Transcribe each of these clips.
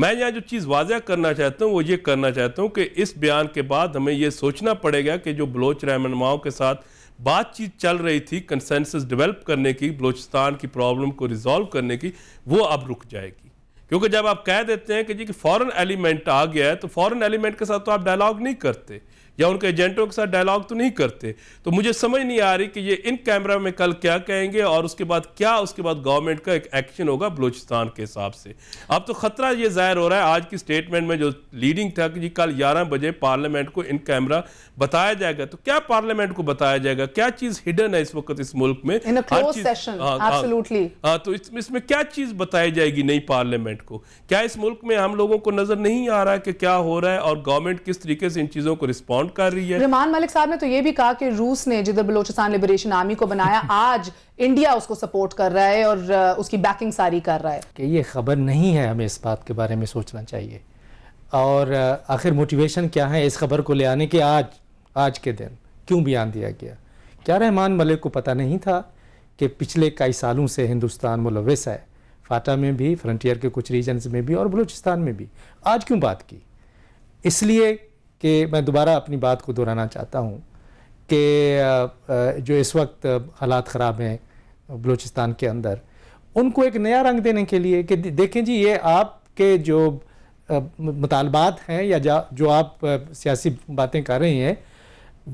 मैं यहाँ जो चीज़ वाजह करना चाहता हूँ वो ये करना चाहता हूँ कि इस बयान के बाद हमें ये सोचना पड़ेगा कि जो बलोच रहनुमाओं के साथ बातचीत चल रही थी कंसेंसस डेवलप करने की बलोचिस्तान की प्रॉब्लम को रिजॉल्व करने की वो अब रुक जाएगी क्योंकि जब आप कह देते हैं कि जी कि फॉरेन एलिमेंट आ गया है तो फॉरेन एलिमेंट के साथ तो आप डायलॉग नहीं करते या उनके एजेंटों के साथ डायलॉग तो नहीं करते तो मुझे समझ नहीं आ रही कि ये इन कैमरा में कल क्या कहेंगे और उसके बाद क्या उसके बाद गवर्नमेंट का एक एक्शन होगा बलूचिस्तान के हिसाब से अब तो ख़तरा ये ज़ाहिर हो रहा है आज की स्टेटमेंट में जो लीडिंग था कि जी कल ग्यारह बजे पार्लियामेंट को इन कैमरा बताया जाएगा तो क्या पार्लियामेंट को बताया जाएगा क्या चीज़ हिडन है इस वक्त इस मुल्क में हाँ, हाँ। हाँ, तो इसमें क्या चीज़ बताई जाएगी नई पार्लियामेंट को क्या इस मुल्क में हम लोगों को नज़र नहीं आ रहा है कि क्या हो रहा है और गवर्नमेंट किस तरीके से इन चीज़ों को रिस्पॉन्ड इन्वॉल्व कर रही है रहमान मलिक साहब ने तो ये भी कहा कि रूस ने जिधर बलोचिस्तान लिबरेशन आर्मी को बनाया आज इंडिया उसको सपोर्ट कर रहा है और उसकी बैकिंग सारी कर रहा है कि ये खबर नहीं है हमें इस बात के बारे में सोचना चाहिए और आखिर मोटिवेशन क्या है इस खबर को ले आने के आज आज के दिन क्यों बयान दिया गया क्या रहमान मलिक को पता नहीं था कि पिछले कई सालों से हिंदुस्तान मुलविस है फाटा में भी फ्रंटियर के कुछ रीजन्स में भी और बलूचिस्तान में भी आज क्यों बात की इसलिए कि मैं दोबारा अपनी बात को दोहराना चाहता हूँ कि जो इस वक्त हालात ख़राब हैं बलूचिस्तान के अंदर उनको एक नया रंग देने के लिए कि देखें जी ये आपके जो मुतालबात हैं या जो आप सियासी बातें कर रही हैं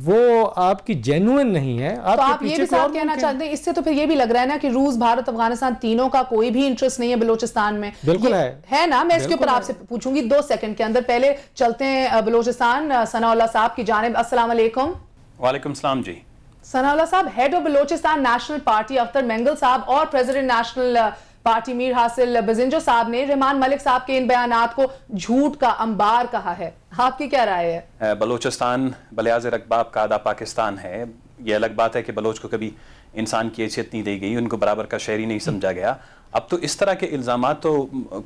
वो आपकी जेनुअन नहीं है आप तो आप ये भी साथ कहना चाहते हैं इससे तो फिर ये भी लग रहा है ना कि रूस भारत अफगानिस्तान तीनों का कोई भी इंटरेस्ट नहीं है बलोचिस्तान में बिल्कुल है है ना मैं इसके ऊपर आपसे पूछूंगी दो सेकंड के अंदर पहले चलते हैं बलोचिस्तान सनाउल्ला साहब की जानब असलम वालेकुम सलाम जी सनाउल्ला साहब head of Balochistan national party Akhtar Mengal साहब और प्रेसिडेंट नेशनल पार्टी मीर हासिल बजिंजो साहब ने रहमान मलिक साहब के इन बयान को झूठ का अंबार कहा है आपकी क्या राय है बलोचिस्तान बलियाज रकबाब का आधा पाकिस्तान है ये अलग बात है कि बलोच को कभी इंसान की हैसियत नहीं दी गई उनको बराबर का शहरी नहीं समझा गया अब तो इस तरह के इल्ज़ाम तो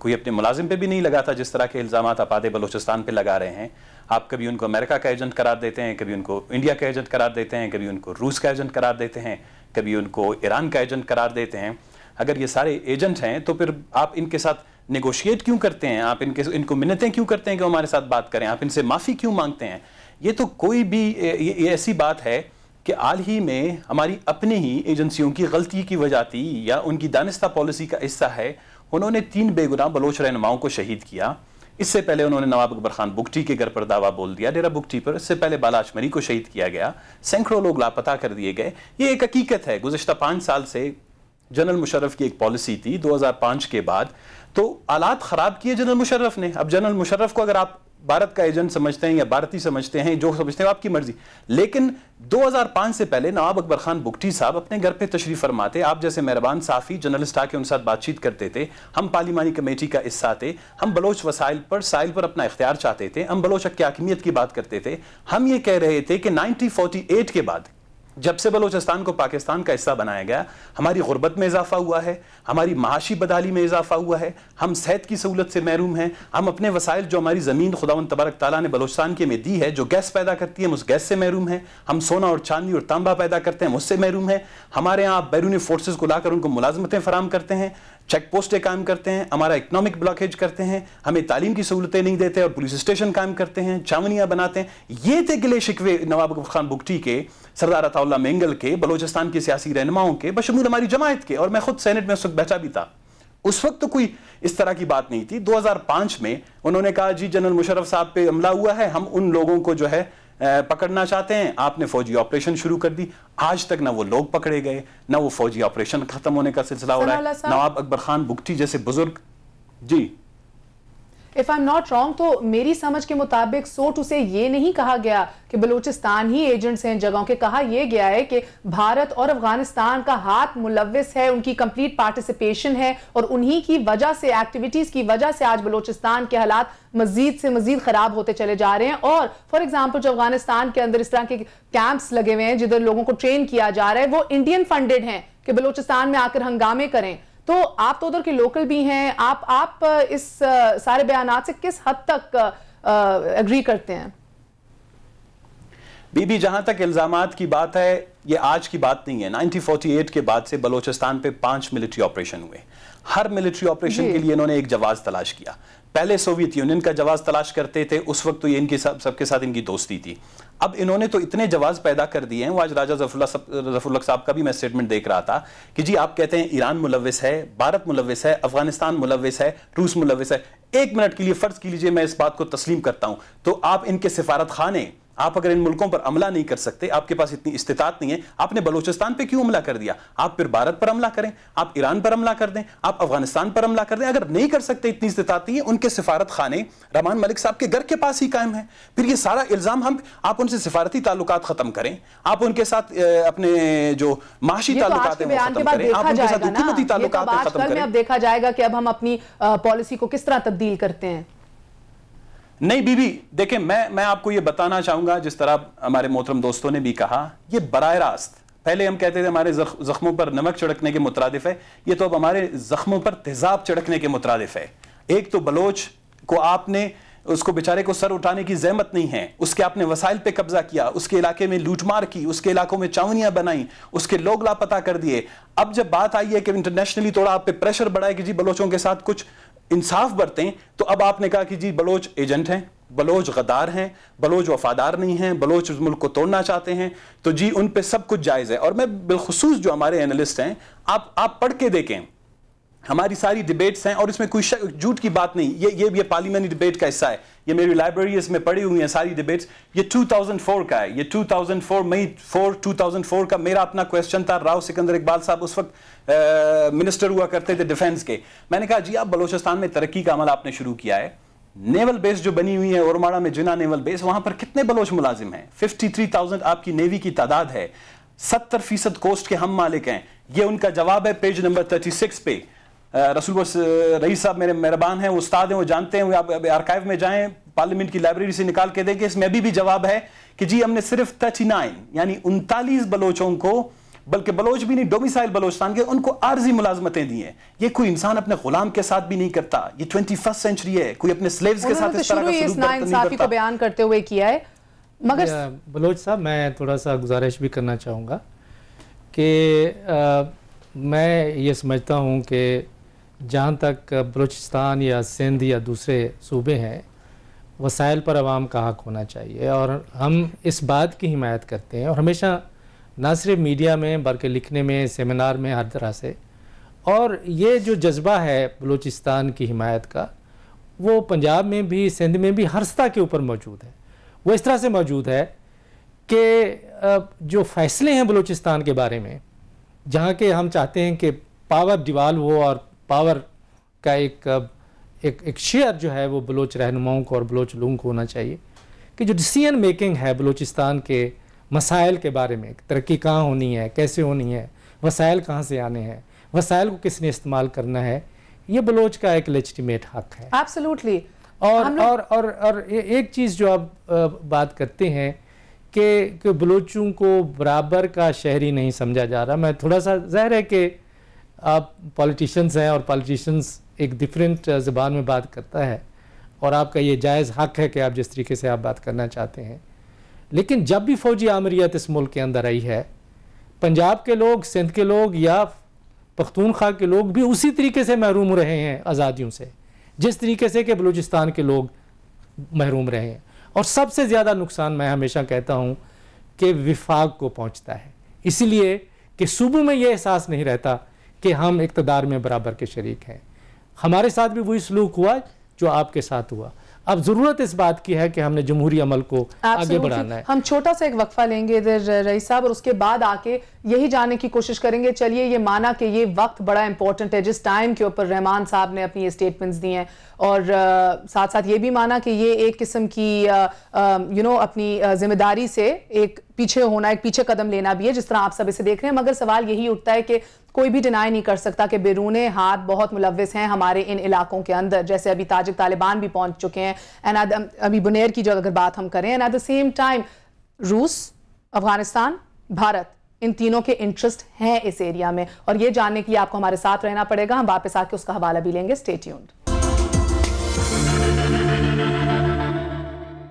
कोई अपने मुलाजिम पे भी नहीं लगा था जिस तरह के इल्ज़ाम आप आधे बलोचिस्तान पे लगा रहे हैं आप कभी उनको अमेरिका का एजेंट करार देते हैं कभी उनको इंडिया का एजेंट करार देते हैं कभी उनको रूस का एजेंट करार देते हैं कभी उनको ईरान का एजेंट करार देते हैं अगर ये सारे एजेंट हैं तो फिर आप इनके साथ नेगोशिएट क्यों करते हैं आप इनके इनको मिन्नतें क्यों करते हैं कि हमारे साथ बात करें आप इनसे माफ़ी क्यों मांगते हैं ये तो कोई भी ये, ये ऐसी बात है कि हाल ही में हमारी अपने ही एजेंसियों की गलती की वजह थी या उनकी दानिस्ता पॉलिसी का हिस्सा है उन्होंने तीन बेगुनाह बलोच रहनुमाओं को शहीद किया इससे पहले उन्होंने नवाब अकबर खान बुगटी के घर पर दावा बोल दिया डेरा बुगटी पर इससे पहले बाला को शहीद किया गया सैकड़ों लोग लापता कर दिए गए ये एक हकीकत है गुजशत पाँच साल से जनरल मुशर्रफ की एक पॉलिसी थी 2005 के बाद तो आलात ख़राब किए जनरल मुशर्रफ ने अब जनरल मुशर्रफ को अगर आप भारत का एजेंट समझते हैं या भारतीय समझते हैं जो समझते हैं आपकी मर्जी लेकिन 2005 से पहले नवाब अकबर खान बुगटी साहब अपने घर पे तशरीफ फरमाते आप जैसे मेहरबान साफ़ी जर्नलिस्ट आके उनके साथ बातचीत करते थे हम पार्लिमानी कमेटी का हिस्सा थे हम बलोच वसाइल पर साइल पर अपना इख्तियार चाहते थे हम बलोच अक्की की की बात करते थे हम ये कह रहे थे कि नाइनटीन के बाद जब से बलोचिस्तान को पाकिस्तान का हिस्सा बनाया गया हमारी गुर्बत में इजाफा हुआ है हमारी माशी बदाली में इजाफा हुआ है हम सेहत की सहूलत से महरूम हैं हम अपने वसाइल जो हमारी ज़मीन ख़ुदा तबारक ताली ने बलोचिस्तान के में दी है जो गैस पैदा करती है हम उस गैस से महरूम हैं हम सोना और चांदी और तांबा पैदा करते हैं उससे महरूम है हमारे यहाँ आप बैरूनी फोर्सेज को लाकर उनको मुलाजमतें फराम करते हैं चेक पोस्टें कायम करते हैं हमारा इकोनॉमिक ब्लॉकेज करते हैं हमें तालीम की सहूलतें नहीं देते और पुलिस स्टेशन कायम करते हैं छावनियाँ बनाते हैं ये थे गिले शिकवे नवाब खान बुगटी के सरदार अताउल्ला मेंगल के बलोचिस्तान के सियासी रहनुमाओं के बशमूल हमारी जमायत के और मैं खुद सेनेट में उस वक्त बैठा भी था उस वक्त तो कोई इस तरह की बात नहीं थी 2005 में उन्होंने कहा जी जनरल मुशरफ साहब पे हमला हुआ है हम उन लोगों को जो है पकड़ना चाहते हैं आपने फौजी ऑपरेशन शुरू कर दी आज तक ना वो लोग पकड़े गए ना वो फौजी ऑपरेशन खत्म होने का सिलसिला हो रहा है नवाब अकबर खान बुगटी जैसे बुजुर्ग जी if I am not wrong तो मेरी समझ के मुताबिक सोट उसे ये नहीं कहा गया कि बलूचिस्तान ही एजेंट्स हैं जगहों के कहा यह गया है कि भारत और अफगानिस्तान का हाथ मुलविस है उनकी कंप्लीट पार्टिसिपेशन है और उन्हीं की वजह से एक्टिविटीज की वजह से आज बलूचिस्तान के हालात मजीद से मजीद खराब होते चले जा रहे हैं और फॉर एग्जाम्पल जो अफगानिस्तान के अंदर इस तरह के कैंप्स लगे हुए हैं जिधर लोगों को ट्रेन किया जा रहा है वो इंडियन फंडेड हैं कि बलूचिस्तान में आकर हंगामे करें तो आप तो उधर के लोकल भी हैं आप आप इस सारे बयान से किस हद तक एग्री करते हैं बीबी जहां तक इल्जाम की बात है ये आज की बात नहीं है 1948 के बाद से बलोचिस्तान पे पांच मिलिट्री ऑपरेशन हुए हर मिलिट्री ऑपरेशन के लिए इन्होंने एक जवाब तलाश किया पहले सोवियत यूनियन का जवाब तलाश करते थे उस वक्त तो ये इनकी सब सबके साथ इनकी दोस्ती थी अब इन्होंने तो इतने जवाब पैदा कर दिए हैं वो आज राजा जफरुल्ला साहब का भी मैं स्टेटमेंट देख रहा था कि जी आप कहते हैं ईरान मुलविस है भारत मुलविस है अफगानिस्तान मुलविस है रूस मुलविस है एक मिनट के लिए फर्ज की लीजिए मैं इस बात को तस्लीम करता हूं तो आप इनके सिफारत खाने आप अगर इन मुल्कों पर अमला नहीं कर सकते आपके पास इतनी इस्तात नहीं है आपने बलोचिस्तान पर क्यों हमला कर दिया आप फिर भारत पर हमला करें आप ईरान पर हमला कर दें आप अफगानिस्तान पर हमला कर दें अगर नहीं कर सकते इतनी इस्तात नहीं है उनके सिफारत खाने रमान मलिक साहब के घर के पास ही कायम है फिर ये सारा इल्ज़ाम हम आप उनसे सिफारती ताल्लुक ख़त्म करें आप उनके साथ अपने जो माशी ताल्लुक है ख़त्म करें तो देखा जाएगा कि अब हम अपनी पॉलिसी को किस तरह तब्दील करते हैं नहीं बीबी देखे मैं मैं आपको ये बताना चाहूंगा जिस तरह हमारे मोहतरम दोस्तों ने भी कहा ये बर रास्त पहले हम कहते थे हमारे जख, जख्मों पर नमक चढ़कने के मुतरदफ है ये तो अब हमारे जख्मों पर तेजाब चढ़कने के मुतरदफ है एक तो बलोच को आपने उसको बेचारे को सर उठाने की जहमत नहीं है उसके आपने वसाइल पे कब्जा किया उसके इलाके में लूटमार की उसके इलाकों में चावनियां बनाई उसके लोग लापता कर दिए अब जब बात आई है कि इंटरनेशनली थोड़ा आप पे प्रेशर बढ़ाया कि जी बलोचों के साथ कुछ इंसाफ बरतें तो अब आपने कहा कि जी बलोच एजेंट हैं बलोच गदार हैं बलोच वफादार नहीं हैं बलोच उस मुल्क को तोड़ना चाहते हैं तो जी उन पर सब कुछ जायज़ है और मैं बिलखसूस जो हमारे एनालिस्ट हैं आप आप पढ़ के देखें हमारी सारी डिबेट्स हैं और इसमें कोई झूठ की बात नहीं ये ये ये पार्लियामेंट्री डिबेट का हिस्सा है ये मेरी लाइब्रेरी इसमें पड़ी हुई है सारी डिबेट्स ये 2004 का है ये 2004 मई 4 2004 का मेरा अपना क्वेश्चन था राव सिकंदर इकबाल साहब उस वक्त मिनिस्टर हुआ करते थे डिफेंस के मैंने कहा जी आप बलोचिस्तान में तरक्की का अमल आपने शुरू किया है नेवल बेस जो बनी हुई है ओरमाड़ा में जिना नेवल बेस वहां पर कितने बलोच मुलाजिम हैं फिफ्टी आपकी नेवी की तादाद है सत्तर फीसद कोस्ट के हम मालिक हैं ये उनका जवाब है पेज नंबर थर्टी पे रसूल रही साहब मेरे मेहरबान हैं उस्ताद हैं वो जानते हैं आप आर्काइव में जाएं पार्लियामेंट की लाइब्रेरी से निकाल के देंगे इसमें अभी भी जवाब है कि जी हमने सिर्फ थर्टी नाइन यानी उनतालीस बलोचों को बल्कि बलोच भी नहीं डोमिसाइल बलोचस्तान के उनको आर्जी मुलाजमतें दी हैं ये कोई इंसान अपने गुलाम के साथ भी नहीं करता ये ट्वेंटी फर्स्ट सेंचुरी है कोई अपने स्लेव्स के साथ तो बयान करते हुए किया है मगर बलोच साहब मैं थोड़ा सा गुजारिश भी करना चाहूँगा कि मैं ये समझता हूँ कि जहाँ तक बलूचिस्तान या सिंध या दूसरे सूबे हैं वसाइल पर आवाम का हक होना चाहिए और हम इस बात की हिमायत करते हैं और हमेशा ना सिर्फ मीडिया में बल्कि लिखने में सेमिनार में हर तरह से और ये जो जज्बा है बलूचिस्तान की हिमायत का वो पंजाब में भी सिंध में भी हर सतह के ऊपर मौजूद है वो इस तरह से मौजूद है कि जो फैसले हैं बलूचिस्तान के बारे में जहाँ के हम चाहते हैं कि पावर डिवाल्व हो और पावर का एक एक एक शेयर जो है वो बलोच रहनुमाओं को और बलोच लोगों को होना चाहिए कि जो डिसीजन मेकिंग है बलोचिस्तान के मसाइल के बारे में तरक्की कहाँ होनी है कैसे होनी है वसाइल कहाँ से आने हैं वसाइल को किसने इस्तेमाल करना है ये बलोच का एक लेजिटिमेट हक है एब्सोल्युटली और और और और एक चीज़ जो आप बात करते हैं कि बलोचों को बराबर का शहरी नहीं समझा जा रहा मैं थोड़ा सा जहर है कि आप पॉलिटिशियंस हैं और पॉलिटिशियंस एक डिफरेंट uh, ज़बान में बात करता है और आपका ये जायज़ हक है कि आप जिस तरीके से आप बात करना चाहते हैं लेकिन जब भी फौजी आमरीत इस मुल्क के अंदर आई है पंजाब के लोग सिंध के लोग या पख्तूनख्वा के लोग भी उसी तरीके से महरूम रहे हैं आज़ादियों से जिस तरीके से कि बलूचिस्तान के लोग महरूम रहे हैं और सबसे ज़्यादा नुकसान मैं हमेशा कहता हूँ कि विफाक को पहुँचता है इसलिए कि सुबह में ये एहसास नहीं रहता कि हम इकतदार में बराबर के शरीक हैं हमारे साथ भी वही सलूक हुआ जो आपके साथ हुआ अब जरूरत इस बात की है कि हमने जमहूरी अमल को आगे बढ़ाना है हम छोटा सा एक वक्फा लेंगे इधर रईस साहब और उसके बाद आके यही जानने की कोशिश करेंगे चलिए ये माना कि ये वक्त बड़ा इंपॉर्टेंट है जिस टाइम के ऊपर रहमान साहब ने अपनी स्टेटमेंट्स दी हैं और आ, साथ साथ ये भी माना कि ये एक किस्म की यू नो अपनी जिम्मेदारी से एक पीछे होना एक पीछे कदम लेना भी है जिस तरह आप सब इसे देख रहे हैं मगर सवाल यही उठता है कि कोई भी डिनाई नहीं कर सकता कि बैरूने हाथ बहुत मुलविस हैं हमारे इन इलाकों के अंदर जैसे अभी ताजिक तालिबान भी पहुंच चुके हैं एंड अभी बुनेर की जो अगर बात हम करें and at the same time रूस अफगानिस्तान भारत इन तीनों के इंटरेस्ट हैं इस एरिया में और ये जानने के लिए आपको हमारे साथ रहना पड़ेगा हम वापस आके उसका हवाला भी लेंगे स्टेट्यून्ड